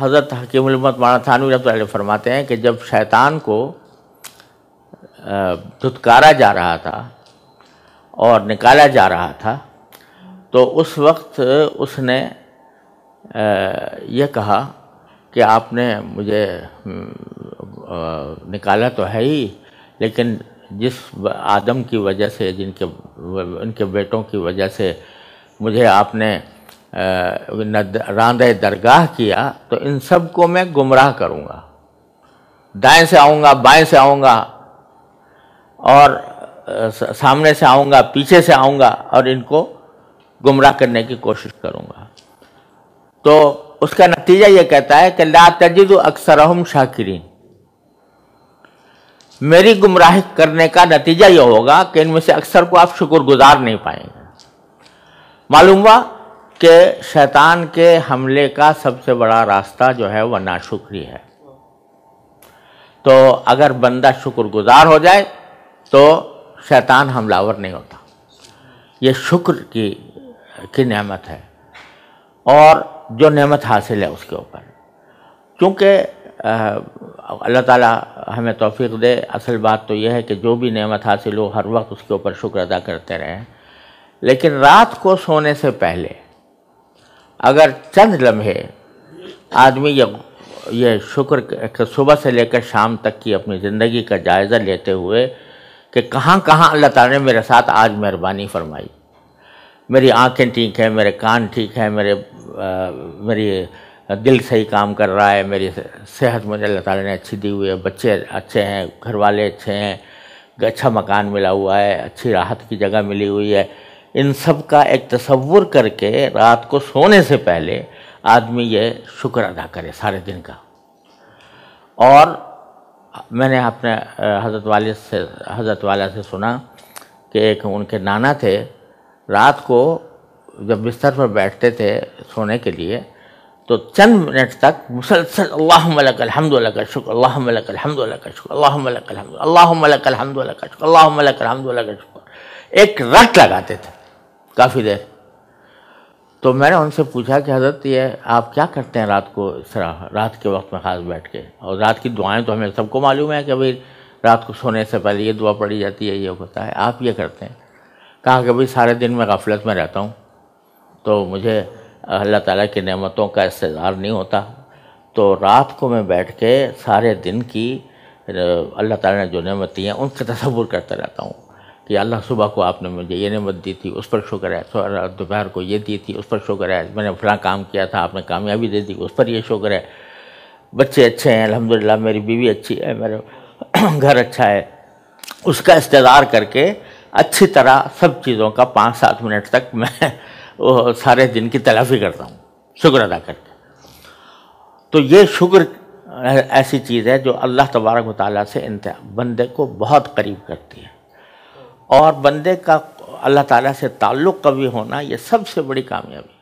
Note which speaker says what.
Speaker 1: हज़रत हकीमत माना थानवी रफ्त फरमाते हैं कि जब शैतान को धुतकारा जा रहा था और निकाला जा रहा था तो उस वक्त उसने यह कहा कि आपने मुझे निकाला तो है ही लेकिन जिस आदम की वजह से जिनके उनके बेटों की वजह से मुझे आपने रांदे दरगाह किया तो इन सब को मैं गुमराह करूँगा दाएं से आऊँगा बाएं से आऊंगा और सामने से आऊँगा पीछे से आऊँगा और इनको गुमराह करने की कोशिश करूँगा तो उसका नतीजा यह कहता है कि ला तजिद अक्सरहम शाकिरीन मेरी गुमराह करने का नतीजा यह होगा कि इनमें से अक्सर को आप शुक्रगुजार नहीं पाएंगे मालूम हुआ के शैतान के हमले का सबसे बड़ा रास्ता जो है वह नाशुक्री है तो अगर बंदा शुक्रगुजार हो जाए तो शैतान हमलावर नहीं होता ये शुक्र की की नेमत है और जो नेमत हासिल है उसके ऊपर क्योंकि अल्लाह ताला हमें तोफ़ी दे असल बात तो यह है कि जो भी नेमत हासिल हो हर वक्त उसके ऊपर शुक्र अदा करते रहें लेकिन रात को सोने से पहले अगर चंद लम्हे आदमी ये ये शुक्र सुबह से लेकर शाम तक की अपनी ज़िंदगी का जायज़ा लेते हुए कि कहाँ कहाँ अल्लाह ताला ने मेरे साथ आज मेहरबानी फरमाई मेरी आंखें ठीक हैं मेरे कान ठीक हैं मेरे आ, मेरी दिल सही काम कर रहा है मेरी सेहत मुझे अल्लाह ताला ने अच्छी दी हुई है बच्चे अच्छे हैं घर वाले अच्छे हैं अच्छा मकान मिला हुआ है अच्छी राहत की जगह मिली हुई है इन सब का एक तस्वुर करके रात को सोने से पहले आदमी ये शुक्र अदा करे सारे दिन का और मैंने अपने हजरत वाले से हजरत वाला से सुना कि एक उनके नाना थे रात को जब बिस्तर पर बैठते थे सोने के लिए तो चंद मिनट तक मुसलसल अल्लाह मलक अलहमद का शुक्र अल्लाह मलक अलहमद का शुक्र अल्लाह मलक अलहमद अल्लाह मलक अलहमद का शुक्र अल्लाह मलक अलहमद का शुक्र एक रट लगाते थे काफ़ी देर तो मैंने उनसे पूछा कि हजरत ये आप क्या करते हैं रात को इस तरह रात के वक्त में ख़ास बैठ के और रात की दुआएं तो हमें सबको मालूम है कि भाई रात को सोने से पहले ये दुआ पड़ी जाती है ये होता है आप ये करते हैं कहा कि भाई सारे दिन मैं गफलत में रहता हूँ तो मुझे अल्लाह ताला की नेमतों का इंतज़ार नहीं होता तो रात को मैं बैठ के सारे दिन की अल्लाह ताला ने जो नेमत दी हैं उनका तस्वुर करता रहता हूँ कि अल्लाह सुबह को आपने मुझे ये नमत दी थी उस पर शुक्र है दोपहर को ये दी थी उस पर शुक्र है मैंने फला काम किया था आपने कामयाबी दे दी उस पर ये शुक्र है बच्चे अच्छे हैं अलहमदिल्ला मेरी बीवी अच्छी है मेरा घर अच्छा है उसका इस्तेदार करके अच्छी तरह सब चीज़ों का पाँच सात मिनट तक मैं वो सारे दिन की तलाफी करता हूँ शुक्र अदा करके तो ये शुक्र ऐसी चीज़ है जो अल्लाह तबारक मताल से बंदे को बहुत करीब करती है और बंदे का अल्लाह ताला से ताल्लुक़ कभी होना ये सबसे बड़ी कामयाबी